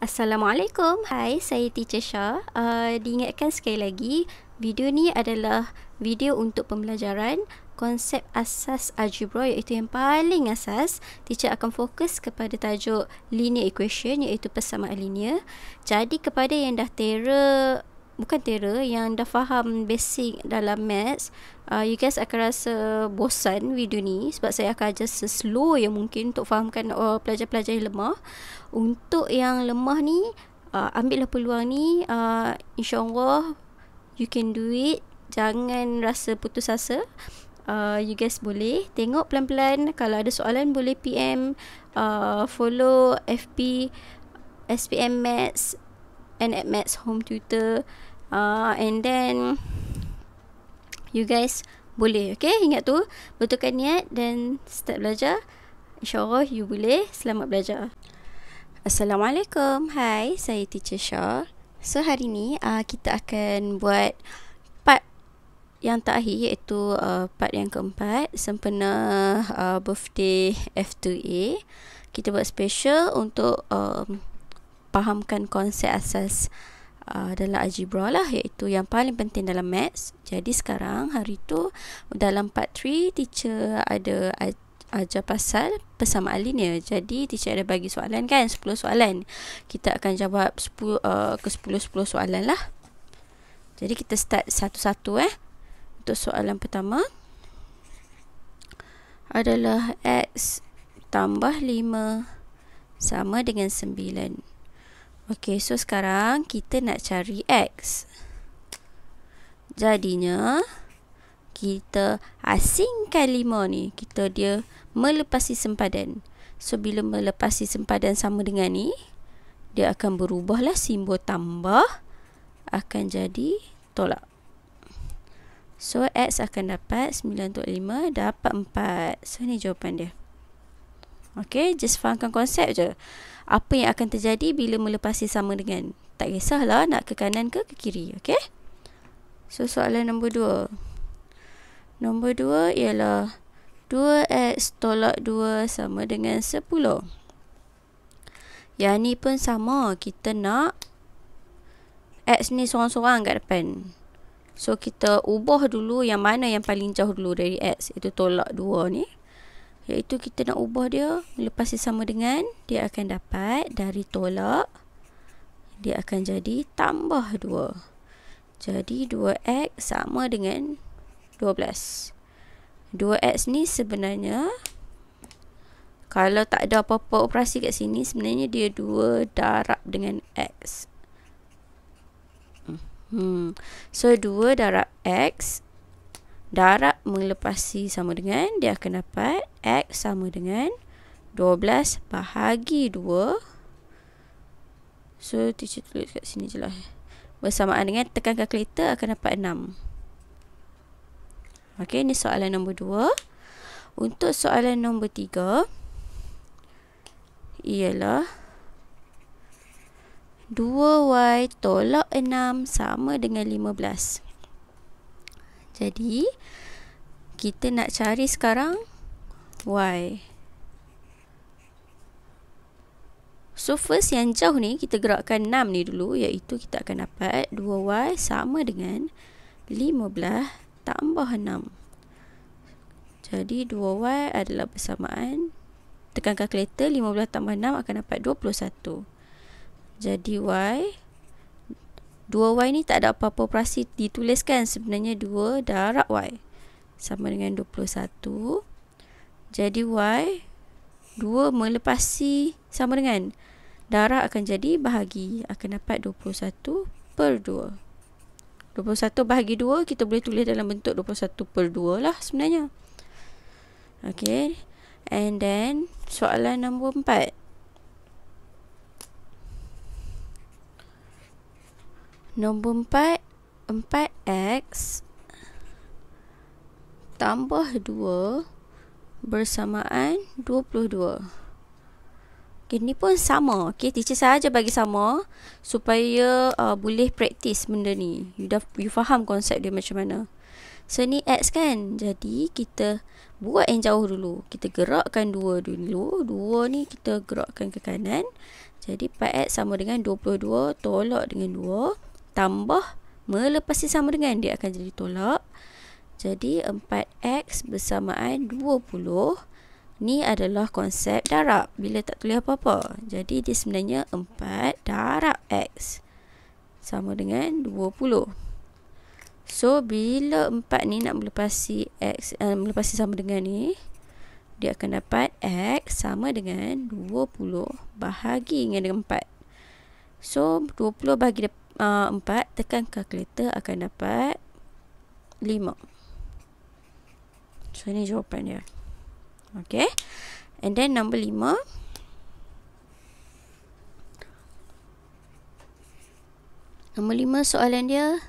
Assalamualaikum. Hai, saya Teacher Shah. Uh, diingatkan sekali lagi, video ni adalah video untuk pembelajaran konsep asas algebra iaitu yang paling asas. Teacher akan fokus kepada tajuk linear equation iaitu persamaan linear. Jadi kepada yang dah terer bukan terror yang dah faham basic dalam maths uh, you guys akan rasa bosan video ni sebab saya akan ajar seslow yang mungkin untuk fahamkan uh, pelajar-pelajar yang lemah untuk yang lemah ni uh, ambillah peluang ni uh, insyaallah you can do it jangan rasa putus asa Uh, you guys boleh tengok pelan-pelan kalau ada soalan boleh PM uh, follow FB SPM Maths and at Maths Home Tutor uh, and then you guys boleh okay ingat tu betulkan niat dan start belajar insyaallah you boleh selamat belajar assalamualaikum Hi, saya teacher Shah so hari ni uh, kita akan buat part yang tak terakhir iaitu uh, part yang keempat sempena uh, birthday F2A kita buat special untuk um, fahamkan konsep asas uh, Uh, adalah algebra lah iaitu yang paling penting dalam maths. Jadi sekarang hari tu dalam part 3 teacher ada ajar pasal persamaan linear. Jadi teacher ada bagi soalan kan 10 soalan. Kita akan jawab 10 uh, ke 10 10 soalan lah. Jadi kita start satu-satu eh. Untuk soalan pertama adalah x tambah 5 sama dengan 9. Okey, so sekarang kita nak cari X. Jadinya, kita asingkan 5 ni. Kita dia melepasi sempadan. So, bila melepasi sempadan sama dengan ni, dia akan berubahlah simbol tambah akan jadi tolak. So, X akan dapat 9 tu 5 dapat 4. So, ni jawapan dia. Okey, just fahamkan konsep je apa yang akan terjadi bila melepasi sama dengan tak kisahlah nak ke kanan ke ke kiri okey so soalan nombor 2 nombor 2 ialah 2x tolak 2 sama dengan 10 yang ni pun sama kita nak x ni seorang-seorang kat depan so kita ubah dulu yang mana yang paling jauh dulu dari x itu tolak 2 ni iaitu kita nak ubah dia lepas dia sama dengan dia akan dapat dari tolak dia akan jadi tambah 2 jadi 2x sama dengan 12 2x ni sebenarnya kalau tak ada apa-apa operasi kat sini sebenarnya dia 2 darab dengan x hmm. so 2 darab x darab melepasi sama dengan dia akan dapat X sama dengan 12 bahagi 2 So teacher tulis kat sini je lah Bersamaan dengan tekan kalkulator akan dapat 6 Okay ni soalan nombor 2 Untuk soalan nombor 3 Ialah 2Y tolak 6 sama dengan 15 Jadi kita nak cari sekarang Y. So first yang jauh ni kita gerakkan 6 ni dulu iaitu kita akan dapat 2y sama dengan 15 tambah 6. Jadi 2y adalah bersamaan tekan kalkulator 15 tambah 6 akan dapat 21. Jadi y 2y ni tak ada apa-apa operasi dituliskan sebenarnya 2 darab y sama dengan 21 jadi Y 2 melepasi sama dengan darah akan jadi bahagi akan dapat 21 per 2 21 bahagi 2 kita boleh tulis dalam bentuk 21 per 2 lah sebenarnya Okay, and then soalan nombor 4 nombor 4 4x tambah 2 bersamaan 22. Okay, ni pun sama. Okay, teacher saja bagi sama supaya uh, boleh praktis benda ni. You dah you faham konsep dia macam mana. So, ni X kan? Jadi, kita buat yang jauh dulu. Kita gerakkan dua dulu. dua ni kita gerakkan ke kanan. Jadi, 4X sama dengan 22. Tolak dengan 2. Tambah. Melepasi sama dengan. Dia akan jadi tolak. Jadi 4x bersamaan 20 ni adalah konsep darab bila tak tulis apa-apa. Jadi dia sebenarnya 4 darab x sama dengan 20. So bila 4 ni nak melepasi x uh, melepasi sama dengan ni dia akan dapat x sama dengan 20 bahagi dengan 4. So 20 bahagi uh, 4 tekan kalkulator akan dapat 5. So, ni ini jawapannya. Okay. And then number lima. Nombor lima soalan dia.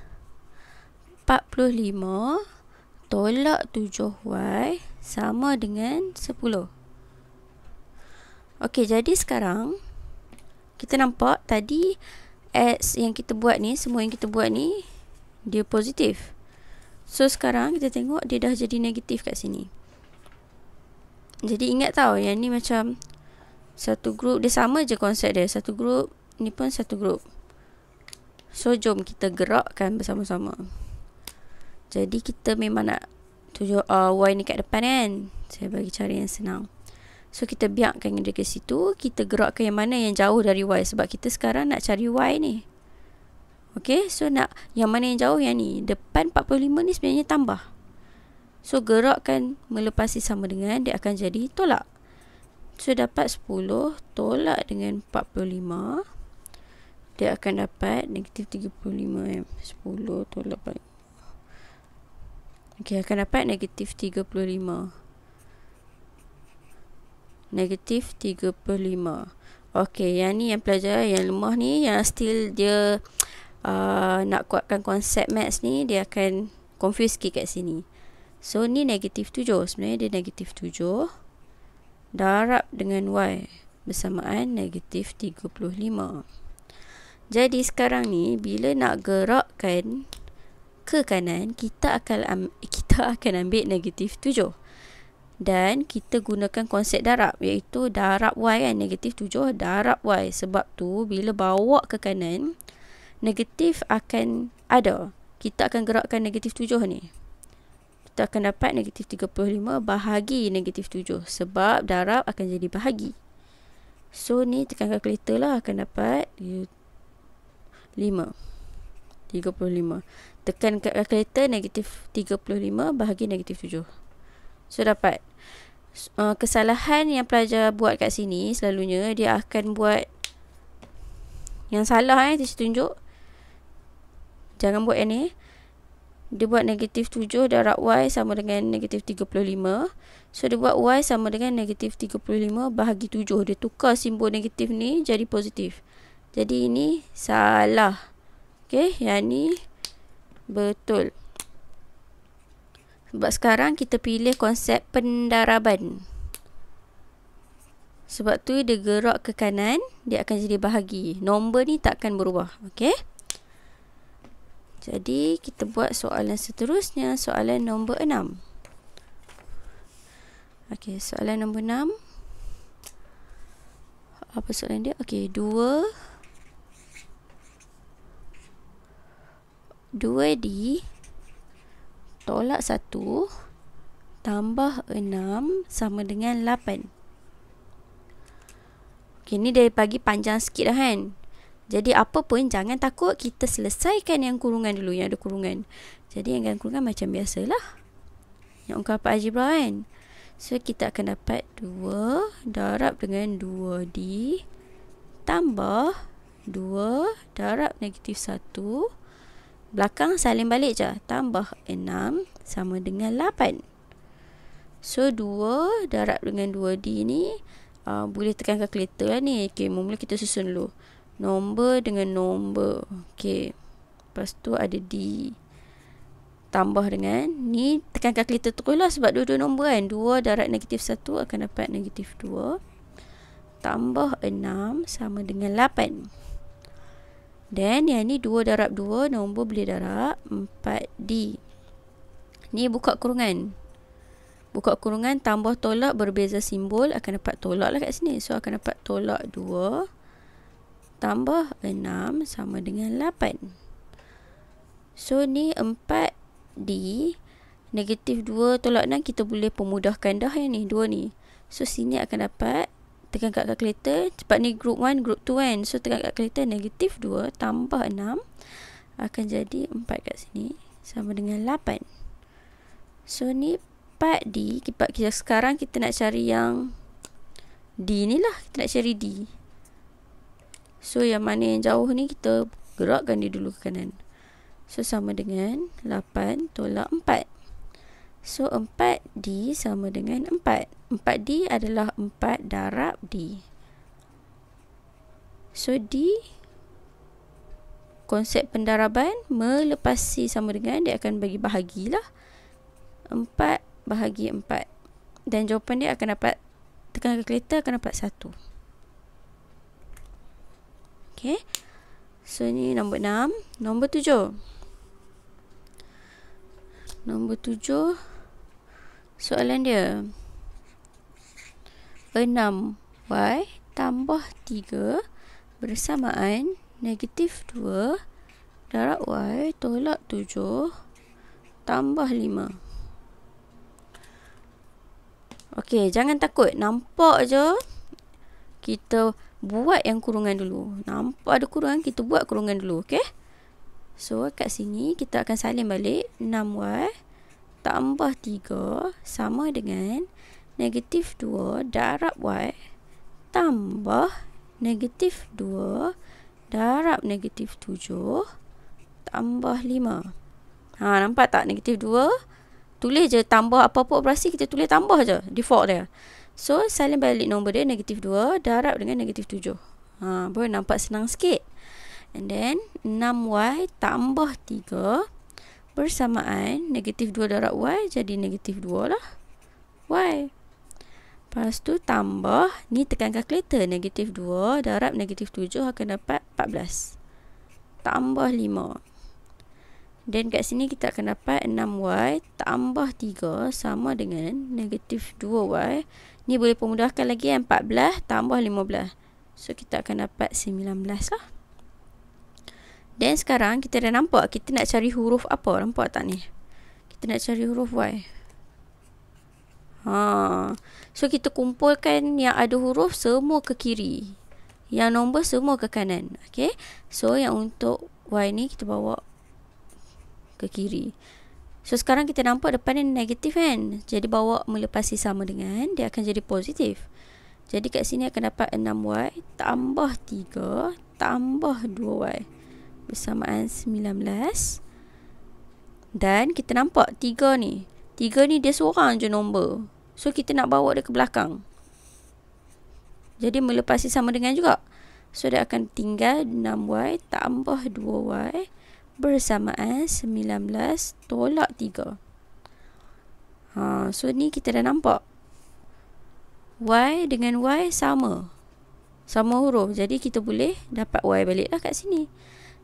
45 tolak 7Y sama dengan 10. Okay, jadi sekarang kita nampak tadi X yang kita buat ni, semua yang kita buat ni, dia positif. Positif. So sekarang kita tengok dia dah jadi negatif kat sini. Jadi ingat tau yang ni macam satu group dia sama je konsep dia. Satu group ni pun satu group. So jom kita gerakkan bersama-sama. Jadi kita memang nak tuju uh, Y ni kat depan kan. Saya bagi cara yang senang. So kita biarkan dia ke situ. Kita gerakkan yang mana yang jauh dari Y. Sebab kita sekarang nak cari Y ni. Okey, so nak yang mana yang jauh yang ni. Depan 45 ni sebenarnya tambah. So gerakkan melepasi sama dengan dia akan jadi tolak. So dapat 10 tolak dengan 45 dia akan dapat negatif 35 M. 10 tolak balik. Okey, akan dapat negatif 35 negatif 35. Okey, yang ni yang pelajar yang lemah ni yang still dia uh, nak kuatkan konsep maths ni dia akan confuse sikit kat sini. So ni negatif 7 sebenarnya dia negatif 7 darab dengan y bersamaan negatif 35. Jadi sekarang ni bila nak gerakkan ke kanan kita akan kita akan ambil negatif 7 dan kita gunakan konsep darab iaitu darab y kan negatif 7 darab y sebab tu bila bawa ke kanan negatif akan ada. Kita akan gerakkan negatif 7 ni. Kita akan dapat negatif 35 bahagi negatif 7. Sebab darab akan jadi bahagi. So ni tekan kalkulator lah akan dapat 5. 35. Tekan kalkulator negatif 35 bahagi negatif 7. So dapat. Uh, kesalahan yang pelajar buat kat sini selalunya dia akan buat yang salah eh dia tunjuk Jangan buat ni. Dia buat negatif 7 darab Y sama dengan negatif 35. So, dia buat Y sama dengan negatif 35 bahagi 7. Dia tukar simbol negatif ni jadi positif. Jadi, ini salah. Okay, yang ni betul. Sebab sekarang kita pilih konsep pendaraban. Sebab tu dia gerak ke kanan, dia akan jadi bahagi. Nombor ni takkan berubah. Okay. Jadi kita buat soalan seterusnya Soalan nombor 6 Okey, soalan nombor 6 apa soalan dia? Okey, 2 2D tolak 1 tambah 6 sama dengan 8. Okey, ni dari pagi panjang sikit dah kan? Jadi apa pun jangan takut kita selesaikan yang kurungan dulu yang ada kurungan. Jadi yang ada kurungan macam biasalah. Yang ungkapan algebra kan. So kita akan dapat 2 darab dengan 2D tambah 2 darab negatif 1 belakang saling balik je tambah 6 sama dengan 8 so 2 darab dengan 2D ni uh, boleh tekan kalkulator lah ni Okay, mula-mula kita susun dulu 2 Nombor dengan nombor. Okey. Lepas tu ada D. Tambah dengan ni. Tekan kalkulator terus lah sebab dua-dua nombor kan. 2 darat negatif 1 akan dapat negatif 2. Tambah 6 sama dengan 8. Dan yang ni 2 darab 2 nombor boleh darab 4D. Ni buka kurungan. Buka kurungan tambah tolak berbeza simbol akan dapat tolak lah kat sini. So akan dapat tolak tambah 6 sama dengan 8. So ni 4D negatif 2 tolak 6 kita boleh pemudahkan dah yang ni 2 ni. So sini akan dapat tekan kat kalkulator. Cepat ni group 1, group 2 kan. So tekan kat kalkulator negatif 2 tambah 6 akan jadi 4 kat sini sama dengan 8. So ni 4D. Kita, sekarang kita nak cari yang D ni lah. Kita nak cari D. So yang mana yang jauh ni kita gerakkan dia dulu ke kanan. So sama dengan 8 tolak 4. So 4D sama dengan 4. 4D adalah 4 darab D. So D konsep pendaraban melepasi sama dengan dia akan bagi bahagilah. 4 bahagi 4. Lah. Dan jawapan dia akan dapat tekan kalkulator akan dapat 1. Okay. So, ni nombor enam. Nombor tujuh. Nombor tujuh. Soalan dia. Enam Y tambah tiga bersamaan negatif dua darab Y tolak tujuh tambah lima. Okey, jangan takut. Nampak je kita buat yang kurungan dulu. Nampak ada kurungan, kita buat kurungan dulu. Okay? So, kat sini kita akan salin balik. 6y tambah 3 sama dengan negatif 2 darab y tambah negatif 2 darab negatif 7 tambah 5. Ha, nampak tak negatif 2? Tulis je tambah apa-apa operasi, kita tulis tambah je default dia. So, salin balik nombor dia negatif 2 darab dengan negatif 7. Ha, boleh nampak senang sikit. And then, 6y tambah 3 bersamaan negatif 2 darab y jadi negatif 2 lah. Y. Lepas tu tambah, ni tekan kalkulator negatif 2 darab negatif 7 akan dapat 14. Tambah 5. Dan kat sini kita akan dapat 6y tambah 3 sama dengan negatif 2y Ni boleh pemudahkan lagi kan 14 tambah 15 So kita akan dapat 19 lah Dan sekarang kita dah nampak Kita nak cari huruf apa Nampak tak ni Kita nak cari huruf Y ha. So kita kumpulkan yang ada huruf Semua ke kiri Yang nombor semua ke kanan okay? So yang untuk Y ni kita bawa Ke kiri So sekarang kita nampak depan ni negatif kan. Jadi bawa melepasi sama dengan dia akan jadi positif. Jadi kat sini akan dapat 6y tambah 3 tambah 2y bersamaan 19. Dan kita nampak 3 ni. 3 ni dia seorang je nombor. So kita nak bawa dia ke belakang. Jadi melepasi sama dengan juga. So dia akan tinggal 6y tambah 2y bersamaan 19 bersamaan 19 tolak 3. Ha, so ni kita dah nampak. Y dengan Y sama. Sama huruf. Jadi kita boleh dapat Y baliklah kat sini.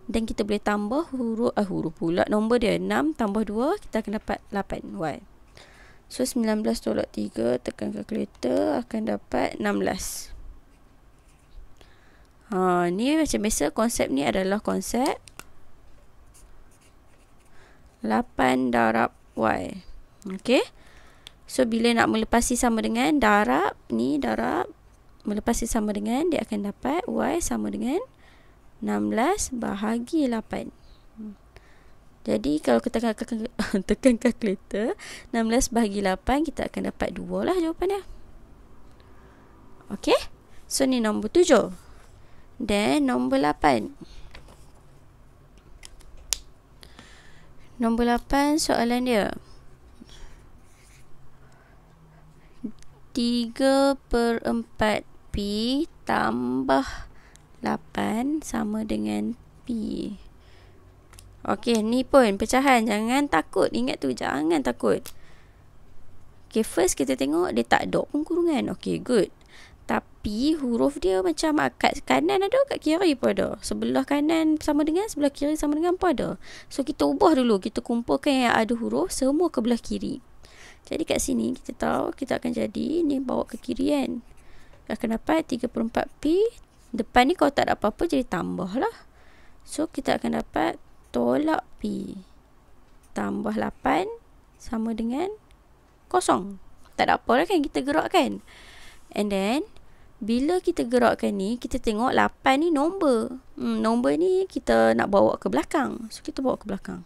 Dan kita boleh tambah huruf ah, huruf pula. Nombor dia 6 tambah 2. Kita akan dapat 8 Y. So 19 tolak 3 tekan kalkulator akan dapat 16. Ha, ni macam biasa konsep ni adalah konsep 8 darab Y. Okey. So, bila nak melepasi sama dengan darab ni, darab melepasi sama dengan, dia akan dapat Y sama dengan 16 bahagi 8. Jadi kalau kita tekan kalkulator 16 bahagi 8 kita akan dapat 2 lah jawapannya. Okey. So ni nombor 7. dan nombor 8. Nombor 8 soalan dia. 3 per 4 pi tambah 8 sama dengan pi. Okey, ni pun pecahan. Jangan takut. Ingat tu, jangan takut. Okay, first kita tengok dia tak dok pun kurungan. Okay, good tapi huruf dia macam kat kanan ada kat kiri pun ada sebelah kanan sama dengan sebelah kiri sama dengan pun ada so kita ubah dulu kita kumpulkan yang ada huruf semua ke belah kiri jadi kat sini kita tahu kita akan jadi ni bawa ke kiri kan akan dapat 34P depan ni kalau tak ada apa-apa jadi tambah lah so kita akan dapat tolak P tambah 8 sama dengan kosong tak ada apa lah kan kita gerak kan and then bila kita gerakkan ni, kita tengok 8 ni nombor. Hmm, nombor ni kita nak bawa ke belakang. So, kita bawa ke belakang.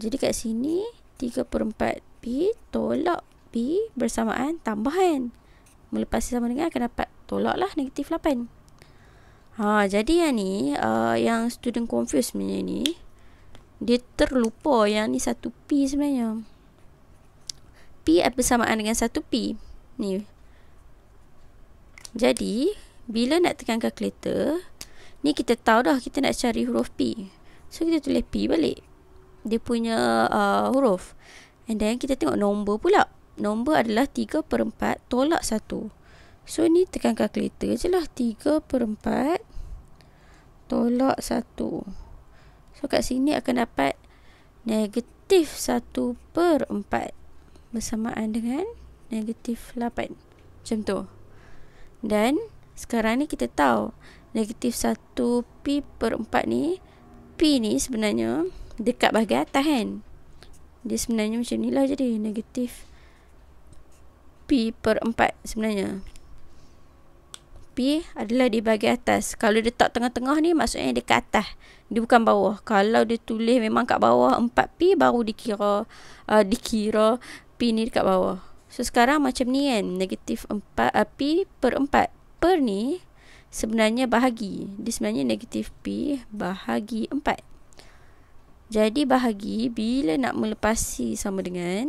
Jadi, kat sini 3 per 4 B tolak B bersamaan tambahan. Melepasi sama dengan akan dapat tolak lah negatif 8. Ha, jadi, yang ni, uh, yang student confused sebenarnya ni, dia terlupa yang ni 1 P sebenarnya. P bersamaan dengan 1 P. Ni, jadi, bila nak tekan kalkulator, ni kita tahu dah kita nak cari huruf P. So, kita tulis P balik. Dia punya uh, huruf. And then, kita tengok nombor pula. Nombor adalah 3 per 4 tolak 1. So, ni tekan kalkulator je lah. 3 per 4 tolak 1. So, kat sini akan dapat negatif 1 per 4 bersamaan dengan negatif 8. Macam tu. Dan sekarang ni kita tahu negatif 1P per 4 ni P ni sebenarnya dekat bahagian atas kan. Dia sebenarnya macam ni lah jadi negatif P per 4 sebenarnya. P adalah di bahagian atas. Kalau dia tak tengah-tengah ni maksudnya dekat atas. Dia bukan bawah. Kalau dia tulis memang kat bawah 4P baru dikira uh, dikira P ni dekat bawah. So sekarang macam ni kan negatif 4 eh, pi per 4 per ni sebenarnya bahagi. Dia sebenarnya negatif pi bahagi 4. Jadi bahagi bila nak melepasi sama dengan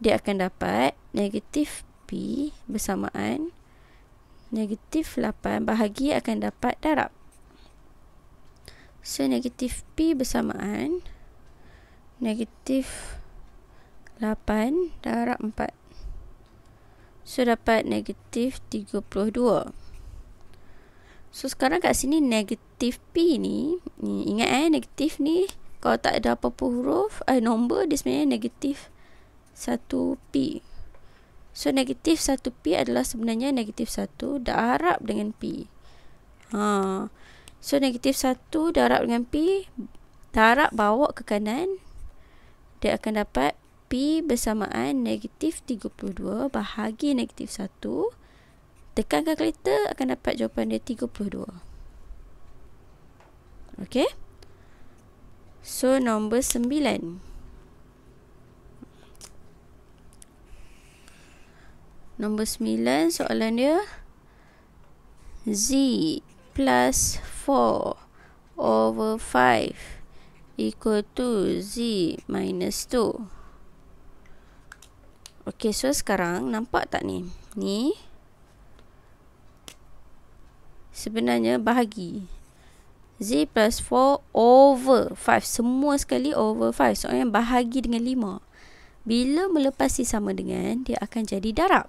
dia akan dapat negatif pi bersamaan negatif 8 bahagi akan dapat darab. So negatif pi bersamaan negatif 8 darab 4 so dapat negatif 32 so sekarang kat sini negatif P ni, ni ingat eh negatif ni kalau tak ada apa-apa huruf eh nombor dia sebenarnya negatif 1P so negatif 1P adalah sebenarnya negatif 1 darab dengan P ha. so negatif 1 darab dengan P darab bawa ke kanan dia akan dapat P bersamaan negatif 32 bahagi negatif 1. Tekan kalkulator akan dapat jawapan dia 32. Okay. So, nombor 9. Nombor 9 soalan dia. Z plus 4 over 5 equal to Z minus 2. Okey, so sekarang nampak tak ni? Ni sebenarnya bahagi Z plus 4 over 5 Semua sekali over 5 Soalnya bahagi dengan 5 Bila melepasi sama dengan Dia akan jadi darab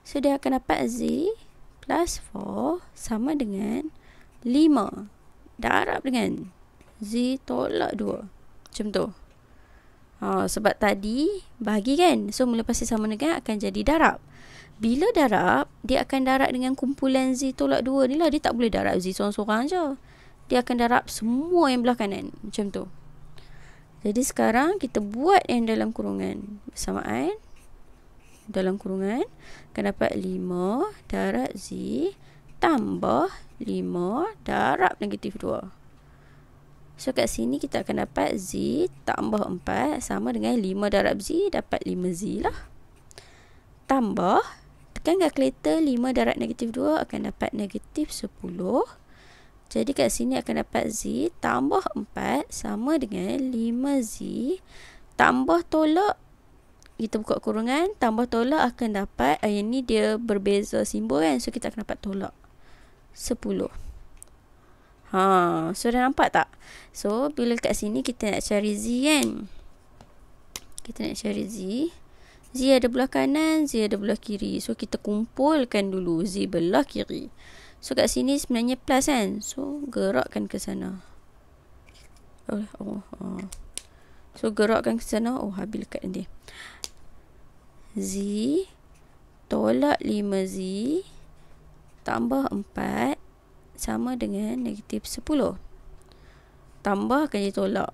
So dia akan dapat Z plus 4 Sama dengan 5 Darab dengan Z tolak 2 Macam tu Ha, sebab tadi bahagi kan. So melepasi sama negara akan jadi darab. Bila darab, dia akan darab dengan kumpulan Z tolak dua ni lah. Dia tak boleh darab Z seorang-seorang je. Dia akan darab semua yang belah kanan. Macam tu. Jadi sekarang kita buat yang dalam kurungan. Bersamaan. Dalam kurungan. Akan dapat 5 darab Z tambah 5 darab negatif 2. So kat sini kita akan dapat Z tambah 4 sama dengan 5 darab Z dapat 5Z lah. Tambah, tekan kalkulator 5 darab negatif 2 akan dapat negatif 10. Jadi kat sini akan dapat Z tambah 4 sama dengan 5Z tambah tolak. Kita buka kurungan, tambah tolak akan dapat, yang eh, ni dia berbeza simbol kan. So kita akan dapat tolak 10. Ha, so dah nampak tak? So bila kat sini kita nak cari Z kan? Kita nak cari Z. Z ada belah kanan, Z ada belah kiri. So kita kumpulkan dulu Z belah kiri. So kat sini sebenarnya plus kan? So gerakkan ke sana. Oh, oh, oh. So gerakkan ke sana. Oh, habis dekat nanti. Z tolak 5Z tambah 4 sama dengan negatif 10 Tambahkan je tolak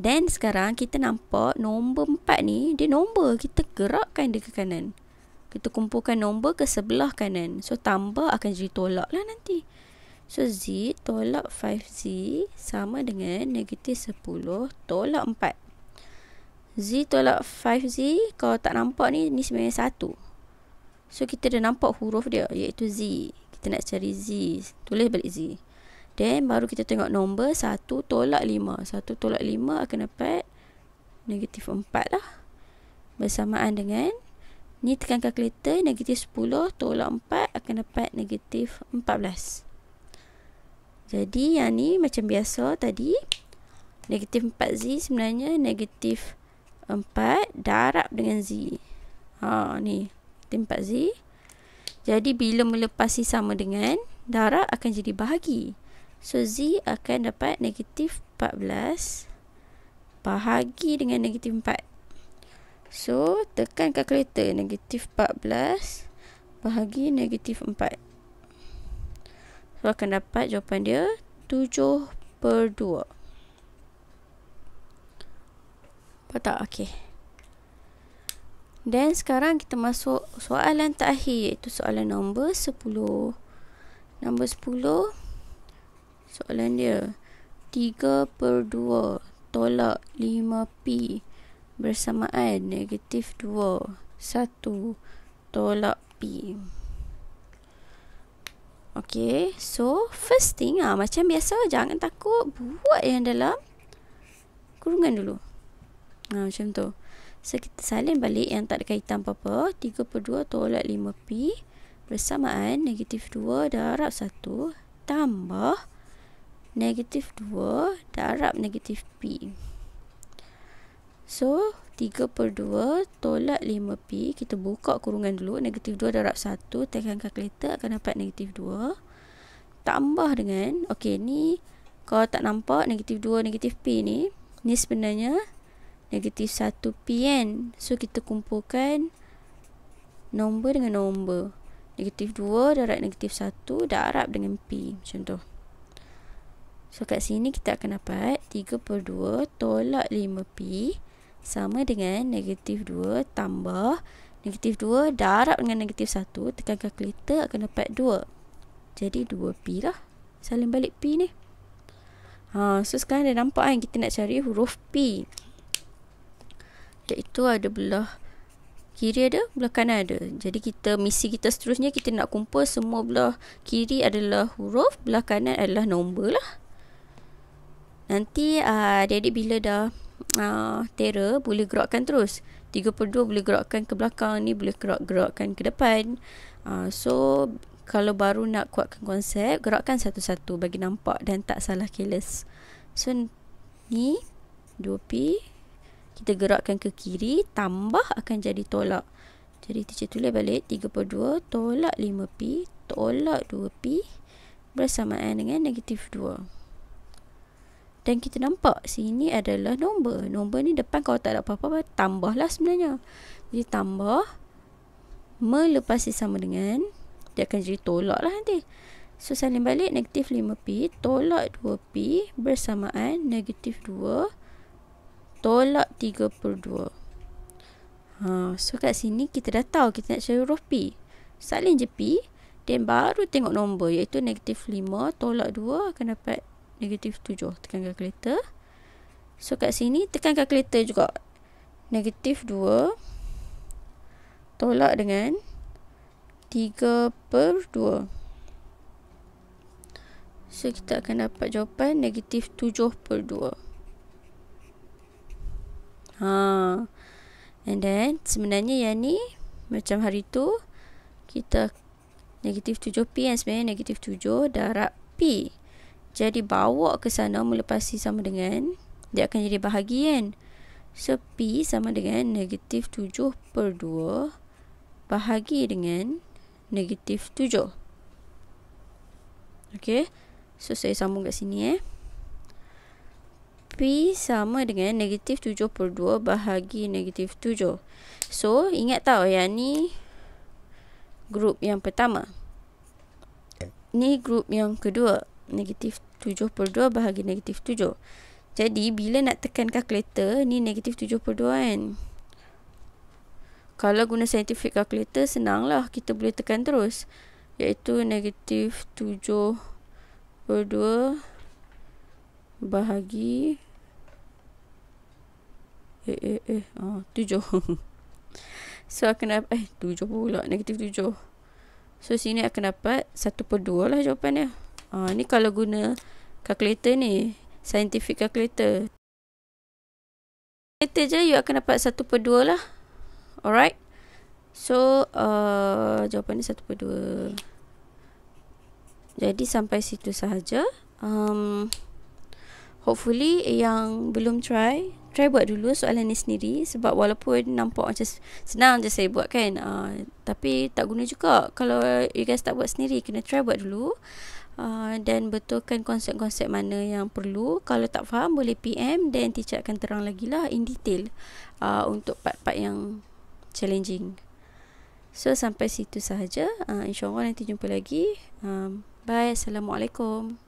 Dan sekarang kita nampak nombor 4 ni Dia nombor, kita gerakkan dia ke kanan Kita kumpulkan nombor ke sebelah kanan So tambah akan jadi tolak lah nanti So Z tolak 5Z sama dengan negatif 10 tolak 4 Z tolak 5Z Kalau tak nampak ni Ni sebenarnya 1 So kita dah nampak huruf dia Iaitu Z kita nak cari Z. Tulis balik Z. Then baru kita tengok nombor 1 tolak 5. 1 tolak 5 akan dapat negatif 4 lah. Bersamaan dengan ni tekan kalkulator negatif 10 tolak 4 akan dapat negatif 14. Jadi yang ni macam biasa tadi negatif 4Z sebenarnya negatif 4 darab dengan Z. Ha ni negatif 4Z. Jadi bila melepasi sama dengan darah akan jadi bahagi. So Z akan dapat negatif 14 bahagi dengan negatif 4. So tekan kalkulator negatif 14 bahagi negatif 4. So akan dapat jawapan dia 7 per 2. Apa tak? Okey. Dan sekarang kita masuk soalan terakhir iaitu soalan nombor 10. Nombor 10 soalan dia 3 per 2 tolak 5P bersamaan negatif 2 1 tolak P. Okay, so first thing ah macam biasa jangan takut buat yang dalam kurungan dulu. Nah, macam tu. So kita salin balik yang tak ada kaitan apa-apa. 3 per 2 tolak 5P bersamaan negatif 2 darab 1 tambah negatif 2 darab negatif P. So 3 per 2 tolak 5P kita buka kurungan dulu. Negatif 2 darab 1 tekan kalkulator akan dapat negatif 2 tambah dengan ok ni kalau tak nampak negatif 2 negatif P ni ni sebenarnya negatif 1 pn so kita kumpulkan nombor dengan nombor negatif 2 darab negatif 1 darab dengan pi. macam tu so kat sini kita akan dapat 3 per 2 tolak 5 pi sama dengan negatif 2 tambah negatif 2 darab dengan negatif 1 tekan kalkulator akan dapat 2 jadi 2 pi lah salin balik pi ni Ha, so sekarang dah nampak kan kita nak cari huruf P Dekat itu ada belah kiri ada, belah kanan ada. Jadi kita misi kita seterusnya kita nak kumpul semua belah kiri adalah huruf, belah kanan adalah nombor lah. Nanti ah, adik-adik bila dah uh, ah, terror boleh gerakkan terus. 32 boleh gerakkan ke belakang ni boleh gerak-gerakkan ke depan. Uh, so kalau baru nak kuatkan konsep gerakkan satu-satu bagi nampak dan tak salah careless. So ni 2P kita gerakkan ke kiri, tambah akan jadi tolak. Jadi teacher tulis balik 32 tolak 5P tolak 2P bersamaan dengan negatif 2. Dan kita nampak sini adalah nombor. Nombor ni depan kalau tak ada apa-apa, tambahlah sebenarnya. Jadi tambah melepasi sama dengan dia akan jadi tolak lah nanti. So salin balik negatif 5P tolak 2P bersamaan negatif 2 tolak 3 per 2 ha, so kat sini kita dah tahu kita nak cari huruf P salin je P then baru tengok nombor iaitu negatif 5 tolak 2 akan dapat negatif 7 tekan kalkulator so kat sini tekan kalkulator juga negatif 2 tolak dengan 3 per 2 So kita akan dapat jawapan negatif 7 per 2. Ha. And then sebenarnya yang ni macam hari tu kita negatif 7P kan sebenarnya negatif 7 darab P. Jadi bawa ke sana melepasi sama dengan dia akan jadi bahagian. kan. So P sama dengan negatif 7 per 2 bahagi dengan negatif 7. Okay. So saya sambung kat sini eh. P sama dengan negatif 7 per 2 bahagi negatif 7. So, ingat tak? yang ni grup yang pertama. Ni grup yang kedua. Negatif 7 per 2 bahagi negatif 7. Jadi, bila nak tekan kalkulator, ni negatif 7 per 2 kan? Kalau guna scientific calculator, senanglah. Kita boleh tekan terus. Iaitu negatif 7 per 2 bahagi eh eh eh ha, tujuh so akan dapat eh tujuh pula negatif tujuh so sini akan dapat satu per dua lah jawapan dia ha, ni kalau guna calculator ni scientific calculator calculator je you akan dapat satu per dua lah alright so uh, jawapan ni satu per dua jadi sampai situ sahaja um, hopefully yang belum try try buat dulu soalan ni sendiri sebab walaupun nampak macam senang je saya buat kan uh, tapi tak guna juga kalau you guys tak buat sendiri kena try buat dulu uh, dan betulkan konsep-konsep mana yang perlu kalau tak faham boleh PM dan teacher akan terang lagi lah in detail uh, untuk part-part yang challenging so sampai situ sahaja uh, insyaAllah nanti jumpa lagi um, bye Assalamualaikum